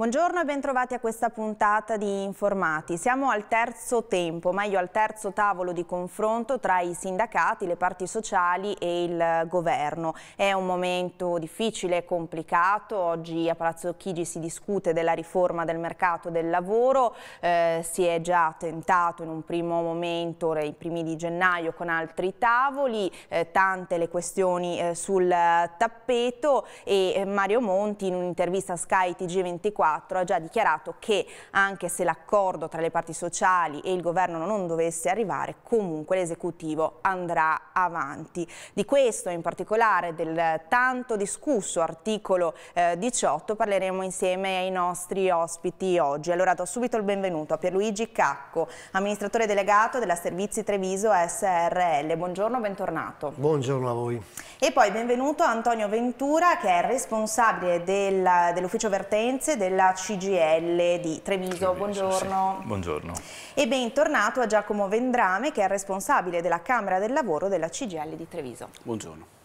Buongiorno e bentrovati a questa puntata di Informati. Siamo al terzo tempo, meglio al terzo tavolo di confronto tra i sindacati, le parti sociali e il governo. È un momento difficile e complicato. Oggi a Palazzo Chigi si discute della riforma del mercato del lavoro. Eh, si è già tentato in un primo momento, nei primi di gennaio, con altri tavoli. Eh, tante le questioni eh, sul tappeto e eh, Mario Monti in un'intervista a Sky TG24 2024 ha già dichiarato che anche se l'accordo tra le parti sociali e il governo non dovesse arrivare, comunque l'esecutivo andrà avanti. Di questo in particolare del tanto discusso articolo 18 eh, parleremo insieme ai nostri ospiti oggi. Allora do subito il benvenuto a Pierluigi Cacco, amministratore delegato della Servizi Treviso SRL. Buongiorno, bentornato. Buongiorno a voi. E poi benvenuto Antonio Ventura che è responsabile del, dell'ufficio vertenze del della CGL di Treviso. Treviso buongiorno. Sì. Buongiorno. E bentornato a Giacomo Vendrame che è responsabile della Camera del Lavoro della CGL di Treviso. Buongiorno.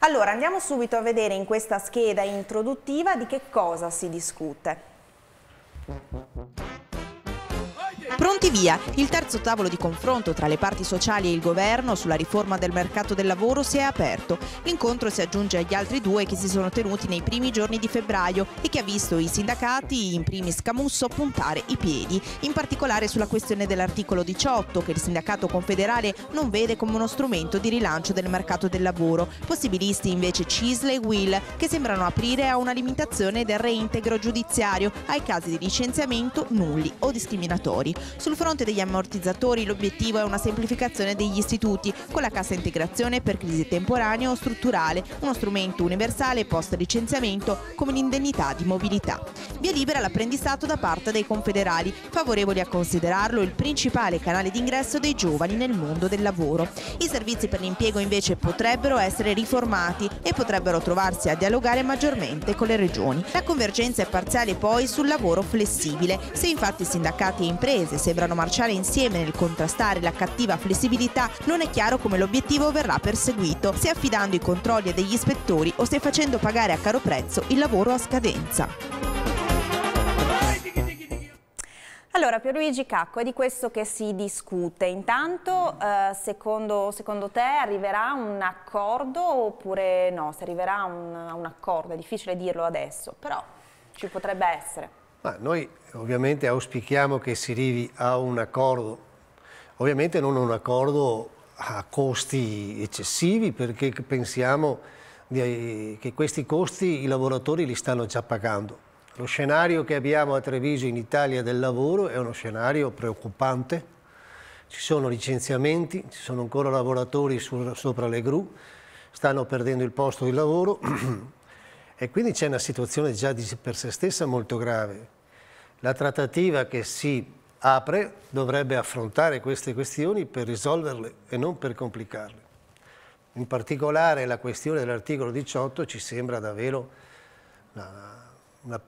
Allora andiamo subito a vedere in questa scheda introduttiva di che cosa si discute. Pronti via, il terzo tavolo di confronto tra le parti sociali e il governo sulla riforma del mercato del lavoro si è aperto. L'incontro si aggiunge agli altri due che si sono tenuti nei primi giorni di febbraio e che ha visto i sindacati, in primis Camusso, puntare i piedi, in particolare sulla questione dell'articolo 18 che il sindacato confederale non vede come uno strumento di rilancio del mercato del lavoro, possibilisti invece Cisle e Will che sembrano aprire a una limitazione del reintegro giudiziario ai casi di licenziamento nulli o discriminatori. Sul fronte degli ammortizzatori l'obiettivo è una semplificazione degli istituti con la cassa integrazione per crisi temporanea o strutturale, uno strumento universale post licenziamento come l'indennità di mobilità. Via libera l'apprendistato da parte dei confederali, favorevoli a considerarlo il principale canale d'ingresso dei giovani nel mondo del lavoro. I servizi per l'impiego invece potrebbero essere riformati e potrebbero trovarsi a dialogare maggiormente con le regioni. La convergenza è parziale poi sul lavoro flessibile, se infatti sindacati e imprese se sembrano marciare insieme nel contrastare la cattiva flessibilità, non è chiaro come l'obiettivo verrà perseguito, se affidando i controlli a degli ispettori o se facendo pagare a caro prezzo il lavoro a scadenza. Allora, Pierluigi Cacco, è di questo che si discute. Intanto, eh, secondo, secondo, te arriverà un accordo oppure no? Se arriverà un, un accordo, è difficile dirlo adesso, però ci potrebbe essere. Ma noi ovviamente auspichiamo che si arrivi a un accordo, ovviamente non un accordo a costi eccessivi perché pensiamo che questi costi i lavoratori li stanno già pagando. Lo scenario che abbiamo a Treviso in Italia del lavoro è uno scenario preoccupante, ci sono licenziamenti, ci sono ancora lavoratori su, sopra le gru, stanno perdendo il posto di lavoro e quindi c'è una situazione già per se stessa molto grave. La trattativa che si apre dovrebbe affrontare queste questioni per risolverle e non per complicarle. In particolare la questione dell'articolo 18 ci sembra davvero una, una,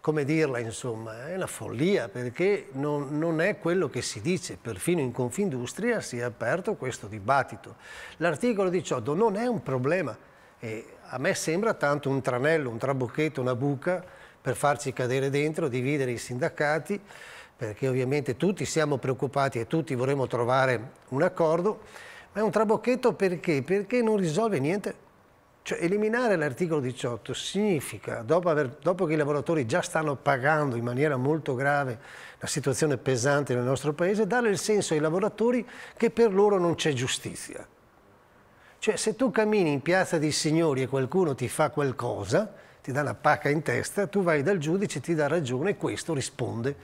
come dirla insomma, è una follia perché non, non, è quello che si dice, perfino in Confindustria si è aperto questo dibattito. L'articolo 18 non è un problema, e a me sembra tanto un tranello, un trabocchetto, una buca per farci cadere dentro, dividere i sindacati, perché ovviamente tutti siamo preoccupati e tutti vorremmo trovare un accordo, ma è un trabocchetto perché? Perché non risolve niente. Cioè, eliminare l'articolo 18 significa, dopo, aver, dopo, che i lavoratori già stanno pagando in maniera molto grave la situazione pesante nel nostro paese, dare il senso ai lavoratori che per loro non c'è giustizia. Cioè, se tu cammini in piazza dei signori e qualcuno ti fa qualcosa, ti dà la pacca in testa, tu vai dal giudice, ti dà ragione e questo risponde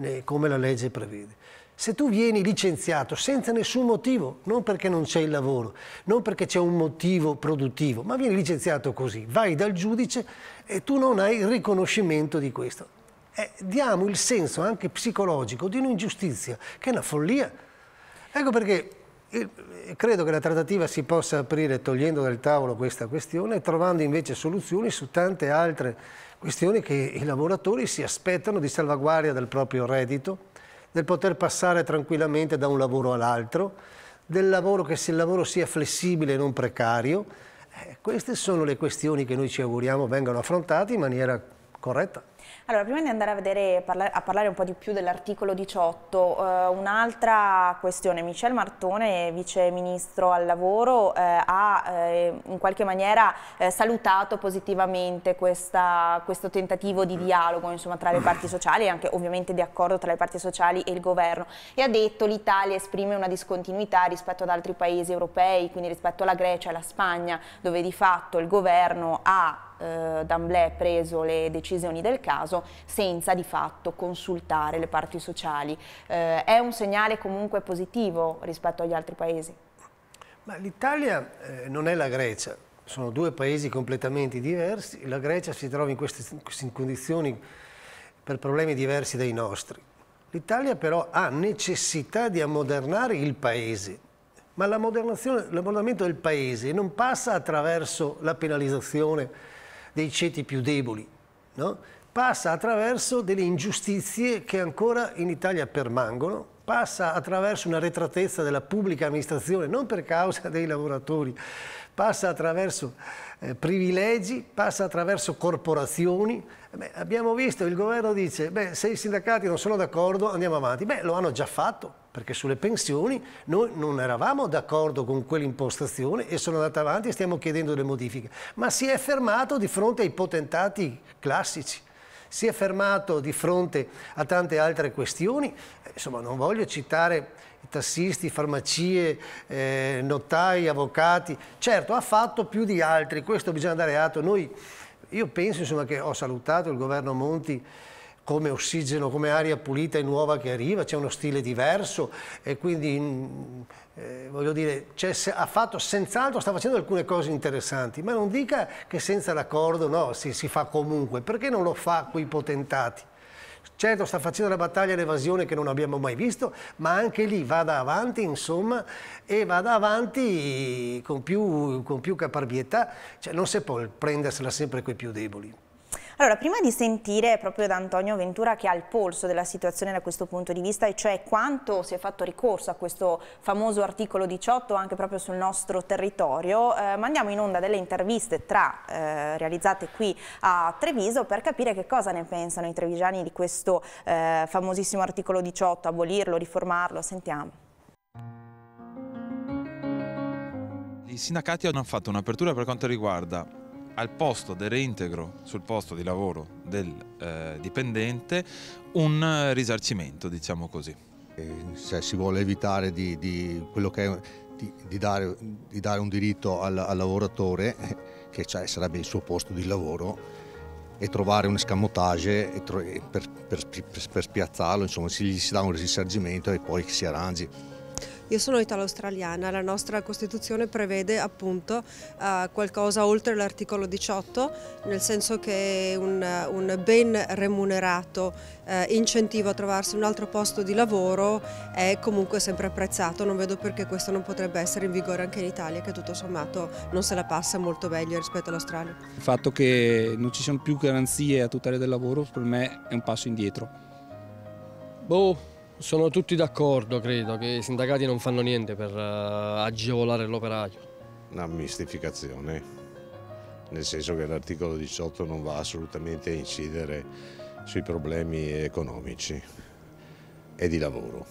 eh, come la legge prevede. Se tu vieni licenziato senza nessun motivo, non perché non c'è il lavoro, non perché c'è un motivo produttivo, ma vieni licenziato così, vai dal giudice e tu non hai il riconoscimento di questo. Eh, diamo il senso anche psicologico di un'ingiustizia, che è una follia. Ecco perché credo che la trattativa si possa aprire togliendo dal tavolo questa questione e trovando invece soluzioni su tante altre questioni che i lavoratori si aspettano di salvaguardia del proprio reddito, del poter passare tranquillamente da un lavoro all'altro, del lavoro che il lavoro sia flessibile e non precario. Eh, queste sono le questioni che noi ci auguriamo vengano affrontate in maniera corretta. Allora, prima di andare a, vedere, a parlare un po' di più dell'articolo 18, eh, un'altra questione. Michel Martone, vice ministro al lavoro, eh, ha eh, in qualche maniera eh, salutato positivamente questa, questo tentativo di dialogo insomma, tra le parti sociali e anche ovviamente di accordo tra le parti sociali e il governo e ha detto che l'Italia esprime una discontinuità rispetto ad altri paesi europei, quindi rispetto alla Grecia e alla Spagna, dove di fatto il governo ha eh, D'Amblè preso le decisioni del caso senza di fatto consultare le parti sociali. Eh, è un segnale comunque positivo rispetto agli altri paesi? Ma l'Italia eh, non è la Grecia, sono due paesi completamente diversi, la Grecia si trova in queste in condizioni per problemi diversi dai nostri. L'Italia però ha necessità di ammodernare il paese, ma l'ammodernamento del paese non passa attraverso la penalizzazione dei ceti più deboli, no? passa attraverso delle ingiustizie che ancora in Italia permangono, passa attraverso una retratezza della pubblica amministrazione, non per causa dei lavoratori, passa attraverso eh, privilegi, passa attraverso corporazioni. Eh, beh, abbiamo visto, il governo dice, beh, se i sindacati non sono d'accordo andiamo avanti. Beh, lo hanno già fatto, perché sulle pensioni noi non eravamo d'accordo con quell'impostazione e sono andata avanti e stiamo chiedendo delle modifiche, ma si è fermato di fronte ai potentati classici, si è fermato di fronte a tante altre questioni, eh, insomma non voglio citare i tassisti, farmacie, eh, notai, avvocati, certo ha fatto più di altri, questo bisogna dare atto, noi, io penso insomma, che ho salutato il governo Monti come ossigeno, come aria pulita e nuova che arriva, c'è uno stile diverso e quindi mm, eh, voglio dire, ha fatto senz'altro, sta facendo alcune cose interessanti, ma non dica che senza l'accordo no, si, si fa comunque, perché non lo fa quei potentati? Certo, sta facendo una battaglia d'evasione che non abbiamo mai visto, ma anche lì vada avanti, insomma, e vada avanti con più, con più caparbietà. Cioè, non si può prendersela sempre coi più deboli. Allora, prima di sentire proprio da Antonio Ventura che ha il polso della situazione da questo punto di vista, e cioè quanto si è fatto ricorso a questo famoso articolo 18 anche proprio sul nostro territorio, eh, mandiamo in onda delle interviste tra, eh, realizzate qui a Treviso per capire che cosa ne pensano i trevigiani di questo eh, famosissimo articolo 18, abolirlo, riformarlo, sentiamo. I sindacati hanno fatto un'apertura per quanto riguarda al posto del reintegro sul posto di lavoro del eh, dipendente un risarcimento, diciamo così. Se si vuole evitare di, di, è, di, dare, di dare, un diritto al, al lavoratore, eh, che cioè sarebbe il suo posto di lavoro, e trovare un escamotage per, per, per, per spiazzarlo, insomma, si gli si dà un risarcimento e poi si arrangi. Io sono italo-australiana, la nostra Costituzione prevede appunto uh, qualcosa oltre l'articolo 18, nel senso che un, un ben remunerato uh, incentivo a trovarsi un altro posto di lavoro è comunque sempre apprezzato, non vedo perché questo non potrebbe essere in vigore anche in Italia che tutto sommato non se la passa molto meglio rispetto all'Australia. Il fatto che non ci siano più garanzie a tutela del lavoro per me è un passo indietro. Boh, sono tutti d'accordo, credo, che i sindacati non fanno niente per eh, agevolare l'operaio. Una mistificazione, nel senso che l'articolo 18 non va assolutamente a incidere sui problemi economici e di lavoro.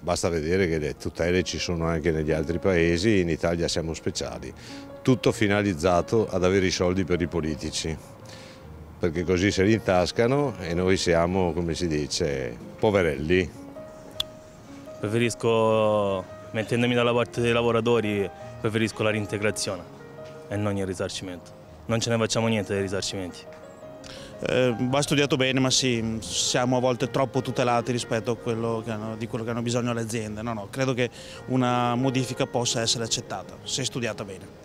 Basta vedere che le tutele ci sono anche negli altri paesi, in Italia siamo speciali. Tutto finalizzato ad avere i soldi per i politici perché così se li intascano e noi siamo, come si dice, poverelli. Preferisco, mettendomi dalla parte dei lavoratori, preferisco la reintegrazione e non il risarcimento. Non ce ne facciamo niente dei risarcimenti. Eh, va studiato bene, ma sì, siamo a volte troppo tutelati rispetto quello hanno, di quello che hanno bisogno le aziende. No, no, credo che una modifica possa essere accettata, se studiata bene.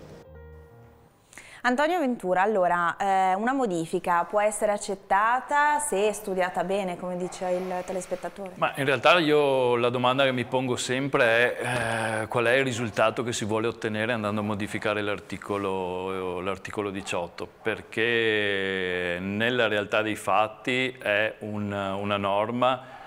Antonio Ventura, allora, eh, una modifica può essere accettata se studiata bene, come dice il telespettatore? Ma in realtà io la domanda che mi pongo sempre è eh, qual è il risultato che si vuole ottenere andando a modificare l'articolo 18, perché nella realtà dei fatti è un, una norma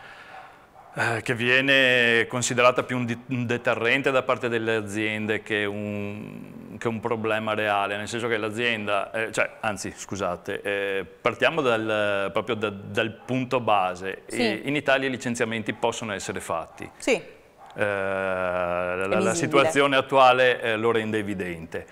eh, che viene considerata più un, deterrente da parte delle aziende che un, che un problema reale, nel senso che l'azienda, eh, cioè, anzi scusate, eh, partiamo dal, proprio da, dal punto base, sì. I, in Italia i licenziamenti possono essere fatti. Sì. Eh, la, la, situazione attuale eh, lo rende evidente.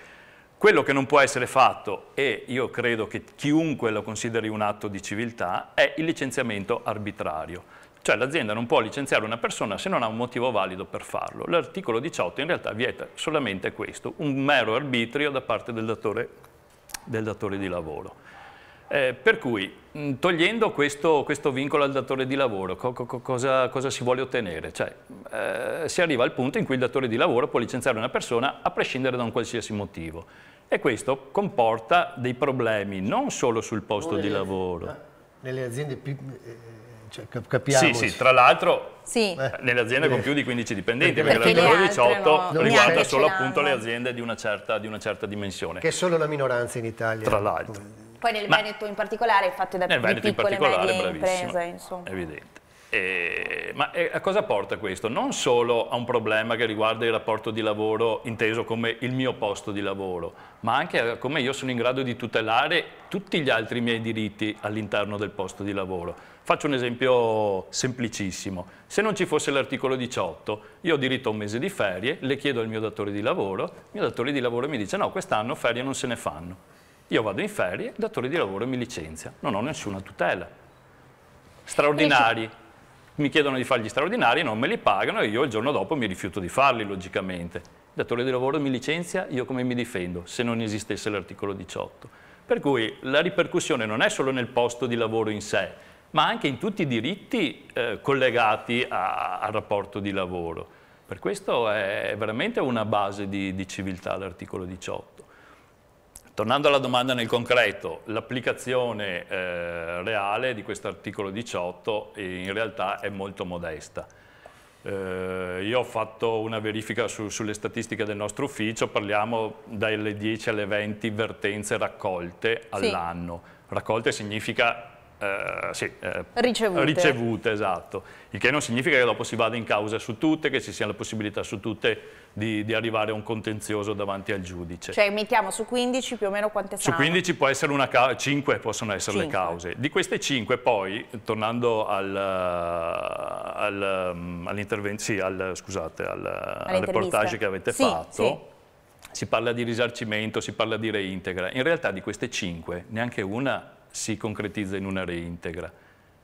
Quello che non può essere fatto, e io credo che chiunque lo consideri un atto di civiltà, è il licenziamento arbitrario. Cioè l'azienda non può licenziare una persona se non ha un motivo valido per farlo. L'articolo 18 in realtà vieta solamente questo, un mero arbitrio da parte del datore, del datore di lavoro. Eh, per cui, mm, togliendo questo, questo, vincolo al datore di lavoro, co co cosa, cosa, si vuole ottenere? Cioè, eh, si arriva al punto in cui il datore di lavoro può licenziare una persona a prescindere da un qualsiasi motivo. E questo comporta dei problemi non solo sul posto nelle, di lavoro. Nelle aziende più, eh, cioè, capiamo. Sì, sì, tra l'altro sì. Eh, nelle aziende eh. con più di 15 dipendenti, perché, perché l'articolo 18 no, riguarda solo appunto le aziende di una, certa, di una, certa, dimensione. Che è solo la minoranza in Italia. Tra l'altro. Poi nel Ma Veneto in particolare è fatto da più piccole e medie imprese. Insomma. Evidente. Eh, ma eh, a cosa porta questo? Non solo a un problema che riguarda il rapporto di lavoro inteso come il mio posto di lavoro, ma anche a come io sono in grado di tutelare tutti gli altri miei diritti all'interno del posto di lavoro. Faccio un esempio semplicissimo. Se non ci fosse l'articolo 18, io ho diritto a un mese di ferie, le chiedo al mio datore di lavoro, il mio datore di lavoro mi dice no, quest'anno ferie non se ne fanno. Io vado in ferie, il datore di lavoro mi licenzia, non ho nessuna tutela. Straordinari mi chiedono di fare gli straordinari, non me li pagano e io il giorno dopo mi rifiuto di farli logicamente. Il datore di lavoro mi licenzia, io come mi difendo se non esistesse l'articolo 18? Per cui la ripercussione non è solo nel posto di lavoro in sé, ma anche in tutti i diritti eh, collegati a, al rapporto di lavoro. Per questo è veramente una base di, di civiltà l'articolo 18. Tornando alla domanda nel concreto, l'applicazione eh, reale di questo articolo 18 eh, in realtà è molto modesta. Eh, io ho fatto una verifica su, sulle statistiche del nostro ufficio, parliamo dalle 10 alle 20 vertenze raccolte all'anno. Sì. Raccolte significa eh, sì, eh, ricevute. ricevute. esatto. Il che non significa che dopo si vada in causa su tutte, che ci sia la possibilità su tutte di, di, arrivare a un contenzioso davanti al giudice. Cioè mettiamo su 15 più o meno quante saranno? Su 15 può essere una 5 possono essere 5. le cause. Di queste 5 poi, tornando al, eh, al, mm, all'intervento, sì, al, scusate, al, reportage che avete sì, fatto, sì. si parla di risarcimento, si parla di reintegra. In realtà di queste 5 neanche una si concretizza in una reintegra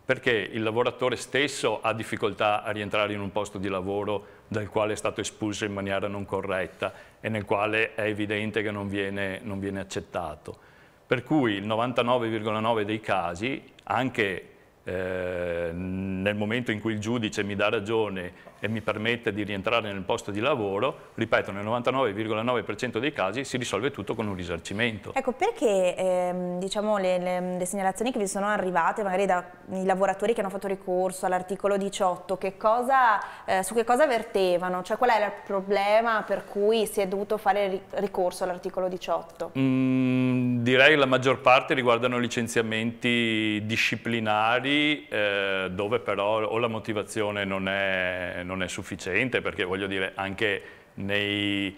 perché il lavoratore stesso ha difficoltà a rientrare in un posto di lavoro dal quale è stato espulso in maniera non corretta e nel quale è evidente che non viene, non viene accettato. Per cui il 99,9 dei casi, anche eh, nel momento in cui il giudice mi dà ragione e mi permette di rientrare nel posto di lavoro, ripeto, nel 99,9% dei casi si risolve tutto con un risarcimento. Ecco, perché ehm, diciamo, le, le, le, segnalazioni che vi sono arrivate magari dai lavoratori che hanno fatto ricorso all'articolo 18, che cosa, eh, su che cosa vertevano? Cioè qual era il problema per cui si è dovuto fare ricorso all'articolo 18? Mm, direi che la maggior parte riguardano licenziamenti disciplinari eh, dove però o la motivazione non è non è sufficiente perché voglio dire anche nei,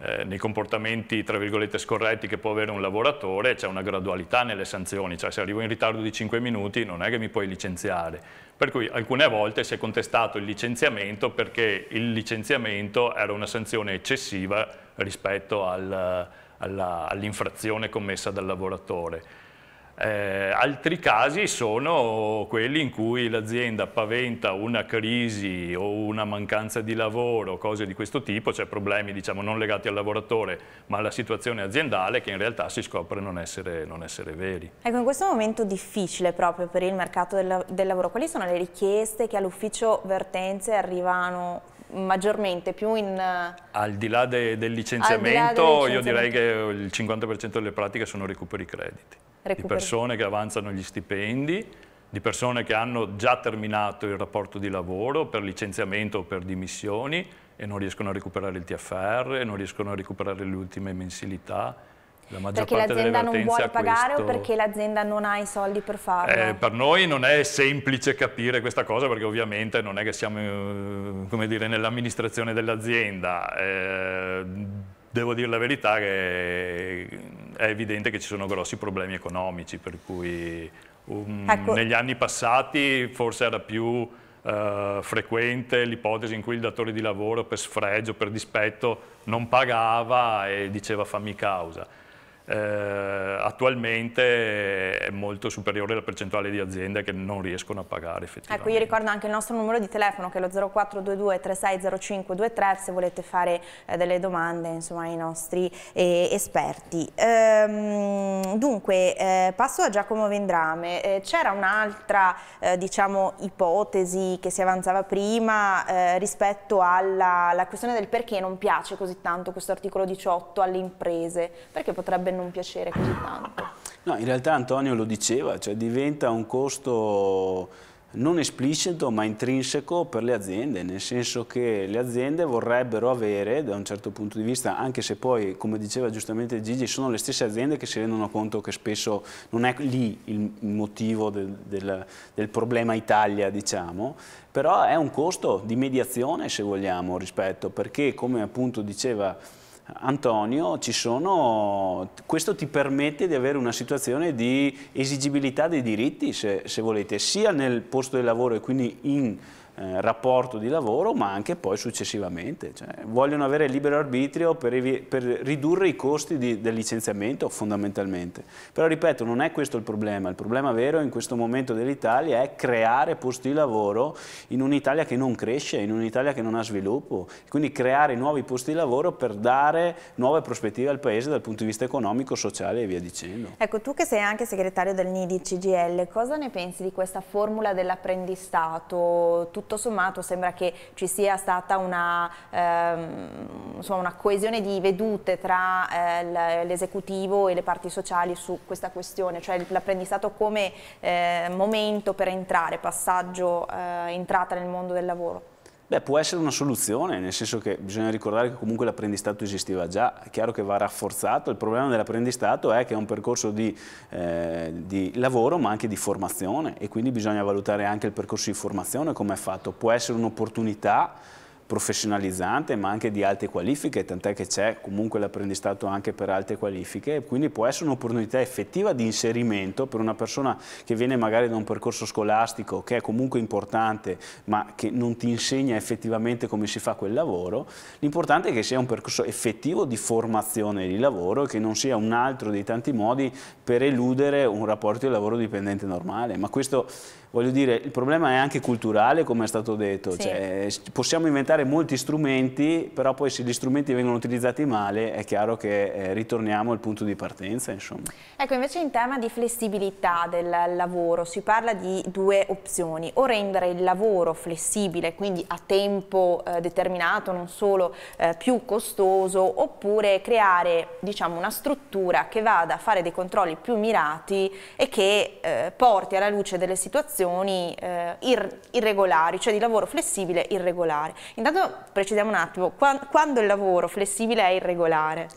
eh, nei comportamenti tra virgolette scorretti che può avere un lavoratore c'è una gradualità nelle sanzioni, cioè se arrivo in ritardo di 5 minuti non è che mi puoi licenziare, per cui alcune volte si è contestato il licenziamento perché il licenziamento era una sanzione eccessiva rispetto al, all'infrazione commessa dal lavoratore. Eh, altri casi sono quelli in cui l'azienda paventa una crisi o una mancanza di lavoro, cose di questo tipo, cioè problemi diciamo, non legati al lavoratore ma alla situazione aziendale che in realtà si scopre non essere, non essere veri. Ecco, in questo momento difficile proprio per il mercato del, del lavoro, quali sono le richieste che all'ufficio vertenze arrivano maggiormente, più in... Al di là de, del, licenziamento, al di là del licenziamento, io direi che il 50% delle pratiche sono recuperi crediti di persone che avanzano gli stipendi, di persone che hanno già terminato il rapporto di lavoro per licenziamento o per dimissioni e non riescono a recuperare il TFR, non riescono a recuperare le ultime mensilità. La maggior perché l'azienda non vuole pagare questo... o perché l'azienda non ha i soldi per farlo? Eh, per noi non è semplice capire questa cosa perché ovviamente non è che siamo eh, nell'amministrazione dell'azienda. Eh, Devo dire la verità che è evidente che ci sono grossi problemi economici, per cui um, ecco. negli anni passati forse era più eh, frequente l'ipotesi in cui il datore di lavoro per sfregio, per dispetto, non pagava e diceva fammi causa eh, attualmente è molto superiore la percentuale di aziende che non riescono a pagare effettivamente. Ecco, io ricordo anche il nostro numero di telefono che è lo 0422 360523 se volete fare eh, delle domande insomma, ai nostri eh, esperti. Ehm, dunque, eh, passo a Giacomo Vendrame. Eh, c'era un'altra eh, diciamo, ipotesi che si avanzava prima rispetto alla, alla questione del perché non piace così tanto questo articolo 18 alle imprese, perché potrebbe non non piacere così tanto. No, in realtà Antonio lo diceva, cioè diventa un costo non esplicito ma intrinseco per le aziende, nel senso che le aziende vorrebbero avere da un certo punto di vista, anche se poi come diceva giustamente Gigi, sono le stesse aziende che si rendono conto che spesso non è lì il motivo del, del, del problema Italia diciamo, però è un costo di mediazione se vogliamo rispetto, perché come appunto diceva Antonio, ci sono, questo ti permette di avere una situazione di esigibilità dei diritti, se, se volete, sia nel posto di lavoro e quindi in eh, rapporto di lavoro, ma anche poi successivamente. Cioè, vogliono avere libero arbitrio per, per ridurre i costi di, del licenziamento fondamentalmente. Però ripeto, non è questo il problema. Il problema vero in questo momento dell'Italia è creare posti di lavoro in un'Italia che non cresce, in un'Italia che non ha sviluppo. Quindi creare nuovi posti di lavoro per dare nuove prospettive al Paese dal punto di vista economico, sociale e via dicendo. Ecco, tu che sei anche segretario del NIDI CGL, cosa ne pensi di questa formula dell'apprendistato? tutto sommato sembra che ci sia stata una, ehm, insomma, una coesione di vedute tra eh, l'esecutivo e le parti sociali su questa questione, cioè l'apprendistato come eh, momento per entrare, passaggio, eh, entrata nel mondo del lavoro. Beh, può essere una soluzione, nel senso che bisogna ricordare che comunque l'apprendistato esisteva già, è chiaro che va rafforzato, il problema dell'apprendistato è che è un percorso di, eh, di, lavoro ma anche di formazione e quindi bisogna valutare anche il percorso di formazione come è fatto, può essere un'opportunità professionalizzante ma anche di alte qualifiche, tant'è che c'è comunque l'apprendistato anche per alte qualifiche, quindi può essere un'opportunità effettiva di inserimento per una persona che viene magari da un percorso scolastico che è comunque importante ma che non ti insegna effettivamente come si fa quel lavoro, l'importante è che sia un percorso effettivo di formazione e di lavoro e che non sia un altro dei tanti modi per eludere un rapporto di lavoro dipendente normale, ma questo voglio dire, il problema è anche culturale, come è stato detto. Sì. Cioè, possiamo inventare molti strumenti, però poi se gli strumenti vengono utilizzati male è chiaro che eh, ritorniamo al punto di partenza. Insomma. Ecco, invece in tema di flessibilità del lavoro si parla di due opzioni, o rendere il lavoro flessibile, quindi a tempo eh, determinato, non solo eh, più costoso, oppure creare diciamo, una struttura che vada a fare dei controlli più mirati e che eh, porti alla luce delle situazioni prestazioni eh, ir irregolari, cioè di lavoro flessibile irregolare. Intanto precisiamo un attimo, qua quando il lavoro flessibile è irregolare?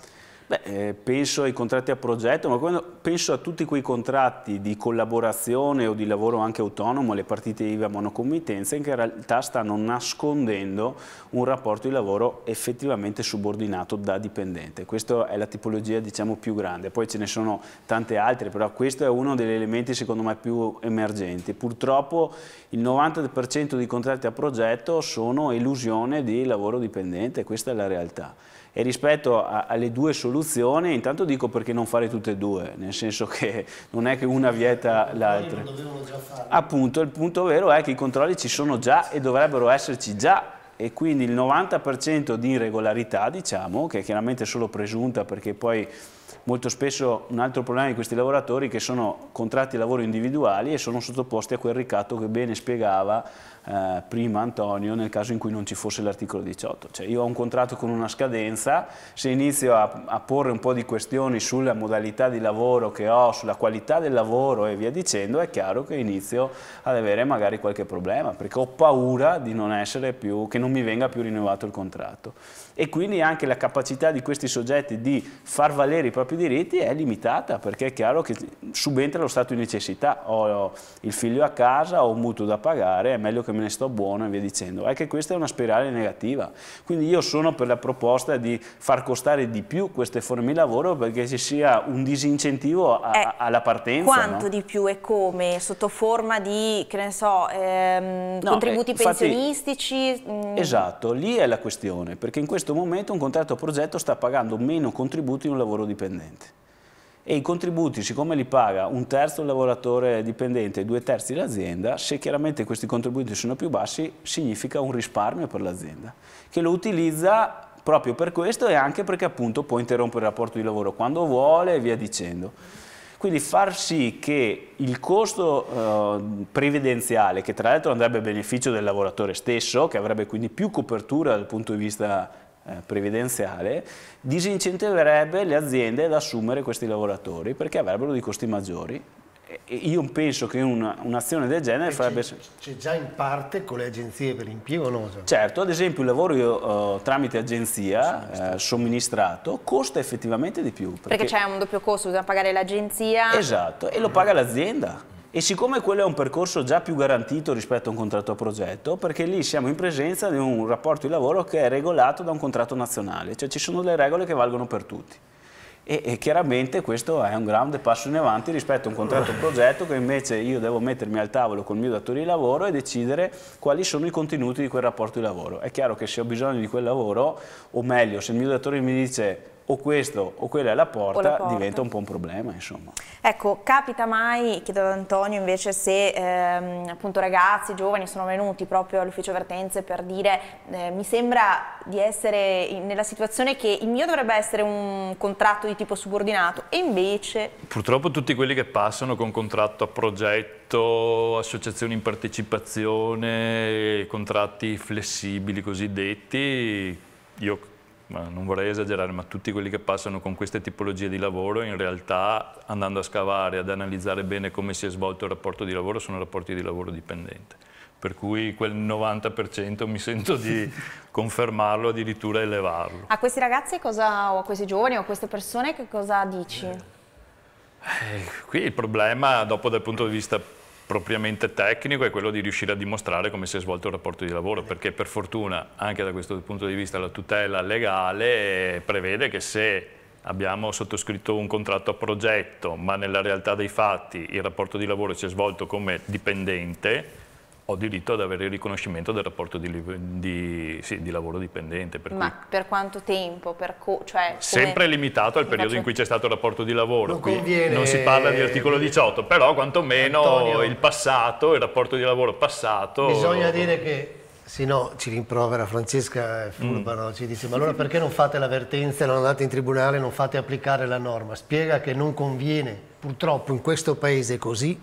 Beh, eh, penso ai contratti a progetto, ma quando penso a tutti quei contratti di collaborazione o di lavoro anche autonomo, le partite IVA monocommittenze, che in realtà stanno nascondendo un rapporto di lavoro effettivamente subordinato da dipendente. Questa è la tipologia diciamo, più grande, poi ce ne sono tante altre, però questo è uno degli elementi secondo me più emergenti. Purtroppo il 90% dei contratti a progetto sono elusione di lavoro dipendente, questa è la realtà. E rispetto a, alle due soluzioni, intanto dico perché non fare tutte e due, nel senso che non è che una vieta l'altra. Appunto, il punto vero è che i controlli ci sono già e dovrebbero esserci già e quindi il 90% di irregolarità, diciamo, che è chiaramente solo presunta perché poi molto spesso un altro problema di questi lavoratori che sono contratti di lavoro individuali e sono sottoposti a quel ricatto che bene spiegava eh, prima Antonio nel caso in cui non ci fosse l'articolo 18. Cioè io ho un contratto con una scadenza, se inizio a, a porre un po' di questioni sulla modalità di lavoro che ho, sulla qualità del lavoro e via dicendo, è chiaro che inizio ad avere magari qualche problema, perché ho paura di non essere più, che non mi venga più rinnovato il contratto. E quindi anche la capacità di questi soggetti di far valere i propri diritti è limitata, perché è chiaro che subentra lo stato di necessità. Ho il figlio a casa, ho un mutuo da pagare, è meglio che che me ne sto buono e via dicendo. È che questa è una spirale negativa. Quindi io sono per la proposta di far costare di più queste forme di lavoro perché ci sia un disincentivo a, eh, alla partenza. Quanto no? di più e come? Sotto forma di, che ne so, ehm, no, contributi eh, pensionistici? Mm. esatto, lì è la questione, perché in questo momento un contratto a progetto sta pagando meno contributi di un lavoro dipendente e i contributi, siccome li paga un terzo il lavoratore dipendente e due terzi l'azienda, se chiaramente questi contributi sono più bassi, significa un risparmio per l'azienda, che lo utilizza proprio per questo e anche perché appunto può interrompere il rapporto di lavoro quando vuole e via dicendo. Quindi far sì che il costo eh, previdenziale, che tra l'altro andrebbe a beneficio del lavoratore stesso, che avrebbe quindi più copertura dal punto di vista eh, previdenziale disincentiverebbe le aziende ad assumere questi lavoratori perché avrebbero dei costi maggiori io penso che un'azione un del genere farebbe... C'è già in parte con le agenzie per l'impiego, no? Certo, ad esempio il lavoro io, uh, tramite agenzia, uh, somministrato, costa effettivamente di più. Perché, c'è un doppio costo, bisogna pagare l'agenzia... Esatto, e lo paga l'azienda. E siccome quello è un percorso già più garantito rispetto a un contratto a progetto, perché lì siamo in presenza di un rapporto di lavoro che è regolato da un contratto nazionale, cioè ci sono delle regole che valgono per tutti. E, e chiaramente questo è un grande passo in avanti rispetto a un contratto a progetto che invece io devo mettermi al tavolo col mio datore di lavoro e decidere quali sono i contenuti di quel rapporto di lavoro. È chiaro che se ho bisogno di quel lavoro, o meglio, se il mio datore mi dice o questo o quella è la porta, porta, diventa un po' un problema insomma. Ecco, capita mai, chiedo ad Antonio invece se ehm, appunto ragazzi, giovani sono venuti proprio all'ufficio vertenze per dire eh, mi sembra di essere nella situazione che il mio dovrebbe essere un contratto di tipo subordinato e invece... Purtroppo tutti quelli che passano con contratto a progetto associazioni in partecipazione, contratti flessibili cosiddetti, io ma non vorrei esagerare, ma tutti quelli che passano con queste tipologie di lavoro in realtà andando a scavare, ad analizzare bene come si è svolto il rapporto di lavoro, sono rapporti di lavoro dipendente. Per cui quel 90% mi sento di confermarlo, addirittura elevarlo. A questi ragazzi cosa, o a questi giovani o a queste persone che cosa dici? Eh, qui il problema, dopo dal punto di vista propriamente tecnico è quello di riuscire a dimostrare come si è svolto il rapporto di lavoro, perché per fortuna anche da questo punto di vista la tutela legale prevede che se abbiamo sottoscritto un contratto a progetto ma nella realtà dei fatti il rapporto di lavoro si è svolto come dipendente, ho diritto ad avere il riconoscimento del rapporto di, di, sì, di lavoro dipendente. Per Ma cui... per quanto tempo? Per cioè, Sempre limitato al periodo faccio... in cui c'è stato il rapporto di lavoro. Non, conviene... non si parla di articolo 18, però quantomeno Antonio, il passato, il rapporto di lavoro passato. Bisogna dire che Se no, ci rimprovera Francesca, è furba, mm. ci dice ma allora perché non fate l'avvertenza, non andate in tribunale, non fate applicare la norma? Spiega che non conviene, purtroppo in questo paese è così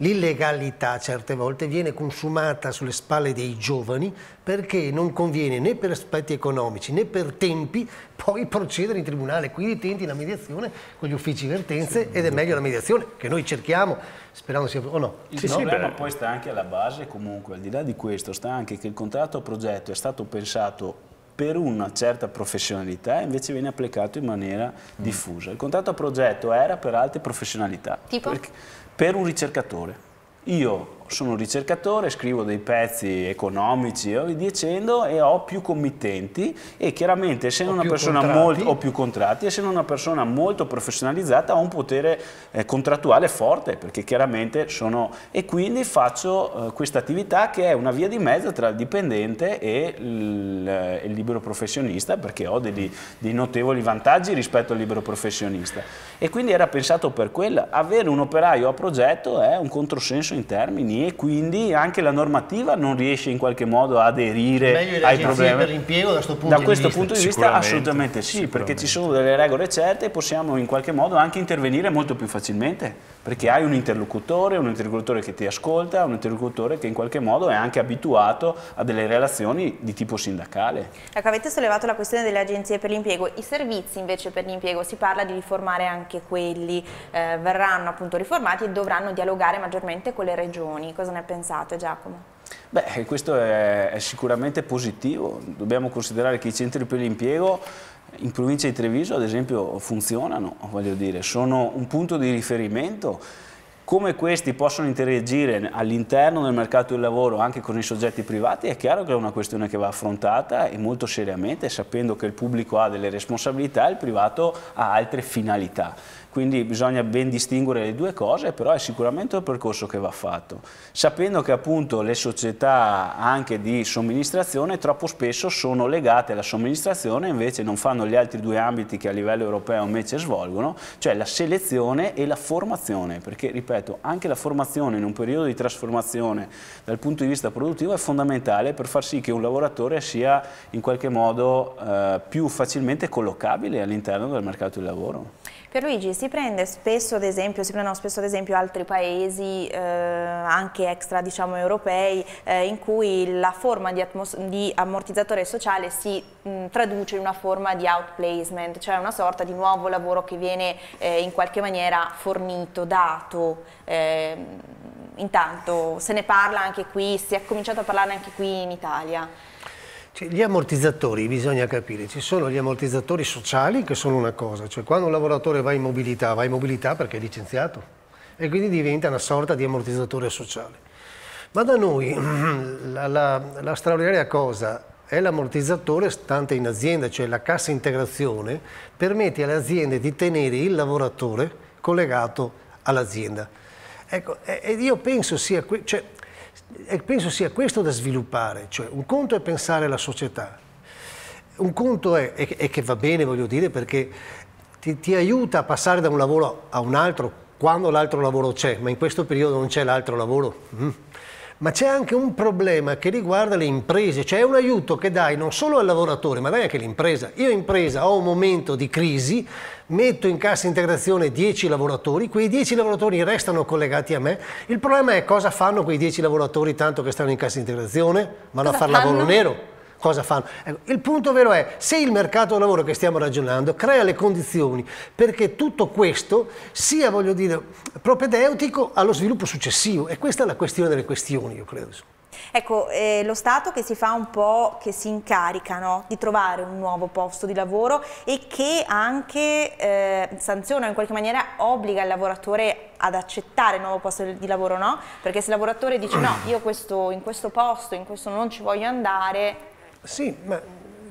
l'illegalità certe volte viene consumata sulle spalle dei giovani perché non conviene né per aspetti economici né per tempi poi procedere in tribunale, quindi tenti la mediazione con gli uffici vertenze sì, ed è meglio la esatto. mediazione che noi cerchiamo, speriamo sia o no. Il sì, no, sì, problema poi sta anche alla base comunque, al di là di questo, sta anche che il contratto a progetto è stato pensato per una certa professionalità invece viene applicato in maniera mm. diffusa. Il contratto a progetto era per altre professionalità. Tipo? Perché per un ricercatore. Io sono ricercatore, scrivo dei pezzi economici e dicendo e ho più committenti e chiaramente essendo una persona molto ho più contratti, essendo una persona molto professionalizzata ho un potere eh, contrattuale forte perché chiaramente sono e quindi faccio eh, questa attività che è una via di mezzo tra il dipendente e il, eh, il libero professionista perché ho dei, dei notevoli vantaggi rispetto al libero professionista e quindi era pensato per quella avere un operaio a progetto è un controsenso in termini e quindi anche la normativa non riesce in qualche modo a aderire ai problemi. per l'impiego da questo punto da di questo vista? Punto di vista assolutamente sì, perché ci sono delle regole certe e possiamo in qualche modo anche intervenire molto più facilmente perché hai un interlocutore, un interlocutore che ti ascolta, un interlocutore che in qualche modo è anche abituato a delle relazioni di tipo sindacale. Ecco, avete sollevato la questione delle agenzie per l'impiego, i servizi invece per l'impiego, si parla di riformare anche quelli, eh, verranno appunto riformati e dovranno dialogare maggiormente con le regioni, cosa ne pensate Giacomo? Beh, questo è, è sicuramente positivo, dobbiamo considerare che i centri per l'impiego in provincia di Treviso ad esempio funzionano, voglio dire, sono un punto di riferimento come questi possono interagire all'interno del mercato del lavoro anche con i soggetti privati è chiaro che è una questione che va affrontata e molto seriamente sapendo che il pubblico ha delle responsabilità e il privato ha altre finalità. Quindi bisogna ben distinguere le due cose, però è sicuramente un percorso che va fatto, sapendo che appunto le società anche di somministrazione troppo spesso sono legate alla somministrazione e invece non fanno gli altri due ambiti che a livello europeo invece svolgono, cioè la selezione e la formazione, perché ripeto, anche la formazione in un periodo di trasformazione dal punto di vista produttivo è fondamentale per far sì che un lavoratore sia in qualche modo eh, più facilmente collocabile all'interno del mercato del lavoro. Per Luigi si prende spesso ad esempio, si prendono spesso ad esempio altri paesi eh, anche extra diciamo europei eh, in cui la forma di, di ammortizzatore sociale si mh, traduce in una forma di outplacement, cioè una sorta di nuovo lavoro che viene eh, in qualche maniera fornito, dato. Ehm, intanto se ne parla anche qui, si è cominciato a parlare anche qui in Italia. Cioè, gli ammortizzatori, bisogna capire, ci sono gli ammortizzatori sociali che sono una cosa, cioè quando un lavoratore va in mobilità, va in mobilità perché è licenziato e quindi diventa una sorta di ammortizzatore sociale. Ma da noi la, la, la straordinaria cosa è l'ammortizzatore stante in azienda, cioè la cassa integrazione permette alle aziende di tenere il lavoratore collegato all'azienda. Ecco, ed io penso sia, cioè, e penso sia questo da sviluppare, cioè un conto è pensare alla società, un conto è, e che va bene voglio dire perché ti, ti, aiuta a passare da un lavoro a un altro quando l'altro lavoro c'è, ma in questo periodo non c'è l'altro lavoro. Mm ma c'è anche un problema che riguarda le imprese, cioè un aiuto che dai non solo al lavoratore, ma dai anche all'impresa. Io impresa ho un momento di crisi, metto in cassa integrazione 10 lavoratori, quei 10 lavoratori restano collegati a me, il problema è cosa fanno quei 10 lavoratori tanto che stanno in cassa integrazione? Vanno cosa a fare lavoro nero cosa fanno. Ecco, il punto vero è se il mercato del lavoro che stiamo ragionando crea le condizioni perché tutto questo sia, voglio dire, propedeutico allo sviluppo successivo e questa è la questione delle questioni, io credo. Ecco, eh, lo Stato che si fa un po', che si incarica no? di trovare un nuovo posto di lavoro e che anche eh, sanziona in qualche maniera, obbliga il lavoratore ad accettare il nuovo posto di lavoro, no? Perché se il lavoratore dice no, io questo, in questo posto, in questo non ci voglio andare, sì, ma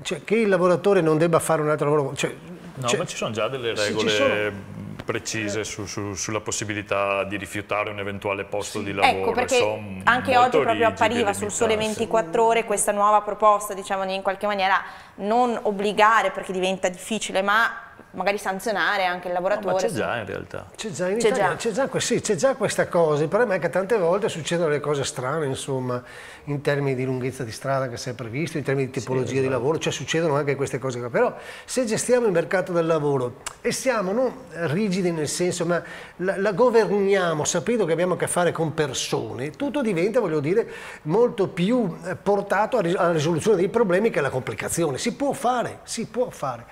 cioè, che il lavoratore non debba fare un altro lavoro. Cioè, no, cioè, ma ci sono già delle regole. Sì, precise su, su, sulla possibilità di rifiutare un eventuale posto sì. di ecco, lavoro. Ecco, perché so, anche oggi proprio appariva sul Sole 24 Ore questa nuova proposta, diciamo in qualche maniera non obbligare perché diventa difficile, ma magari sanzionare anche il lavoratore. No, ma c'è già in realtà. C'è già in Italia, c'è già. Già, sì, già. questa cosa, il problema è che tante volte succedono le cose strane, insomma, in termini di lunghezza di strada che si è previsto, in termini di tipologia sì, esatto. di lavoro, cioè succedono anche queste cose qua, però se gestiamo il mercato del lavoro e siamo non rigidi nel senso, ma la, la governiamo sapendo che abbiamo a che fare con persone, tutto diventa, voglio dire, molto più eh, portato alla risoluzione dei problemi che alla complicazione, si può fare, si può fare.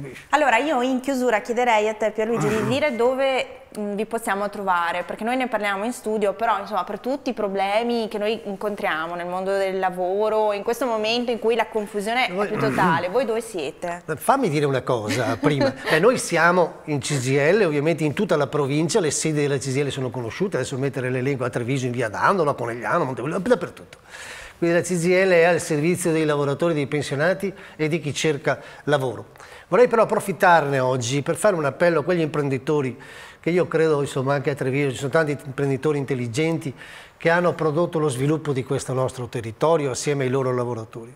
Capisci? Allora io in chiusura chiederei a te Pierluigi di dire dove mm, vi possiamo trovare, perché noi ne parliamo in studio, però insomma per tutti i problemi che noi incontriamo nel mondo del lavoro, in questo momento in cui la confusione voi, è più totale, voi dove siete? Fammi dire una cosa prima, Beh, noi siamo in CGL, ovviamente in tutta la provincia, le sedi della CGL sono conosciute, adesso mettere l'elenco a Treviso, in via D'Andola, Conegliano, Montevideo, dappertutto. Quindi la CGL è al servizio dei lavoratori, dei pensionati e di chi cerca lavoro. Vorrei però approfittarne oggi per fare un appello a quegli imprenditori che io credo insomma anche a Treviso ci sono tanti imprenditori intelligenti che hanno prodotto lo sviluppo di questo nostro territorio assieme ai loro lavoratori.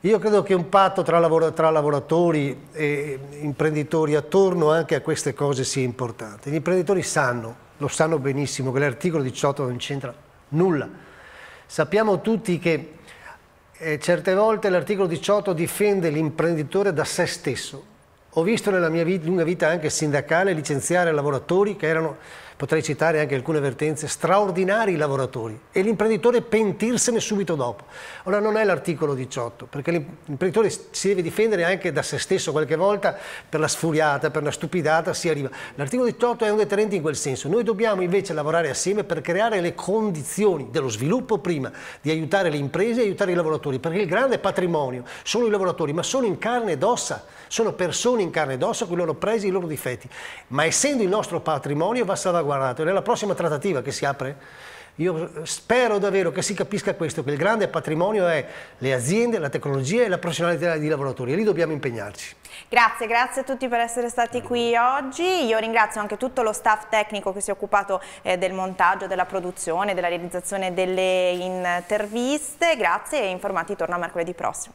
Io credo che un patto tra, lavoratori e imprenditori attorno anche a queste cose sia importante. Gli imprenditori sanno, lo sanno benissimo, che l'articolo 18 non c'entra nulla Sappiamo tutti che eh, certe volte l'articolo 18 difende l'imprenditore da se stesso. Ho visto nella mia vita, lunga vita anche sindacale licenziare lavoratori che erano potrei citare anche alcune vertenze, straordinari lavoratori e l'imprenditore pentirsene subito dopo. Ora non è l'articolo 18, perché l'imprenditore si deve difendere anche da se stesso qualche volta per la sfuriata, per la stupidata, si arriva. L'articolo 18 è un deterrente in quel senso. Noi dobbiamo invece lavorare assieme per creare le condizioni dello sviluppo prima, di aiutare le imprese e aiutare i lavoratori, perché il grande patrimonio sono i lavoratori, ma sono in carne ed ossa, sono persone in carne ed ossa con i loro pregi e i loro difetti. Ma essendo il nostro patrimonio va salvaguardato Guardato, nella prossima trattativa che si apre, io spero davvero che si capisca questo, che il grande patrimonio è le aziende, la tecnologia e la professionalità dei lavoratori e lì dobbiamo impegnarci. Grazie, grazie a tutti per essere stati qui oggi. Io ringrazio anche tutto lo staff tecnico che si è occupato eh, del montaggio, della produzione, della realizzazione delle interviste. Grazie e Informati torna mercoledì prossimo.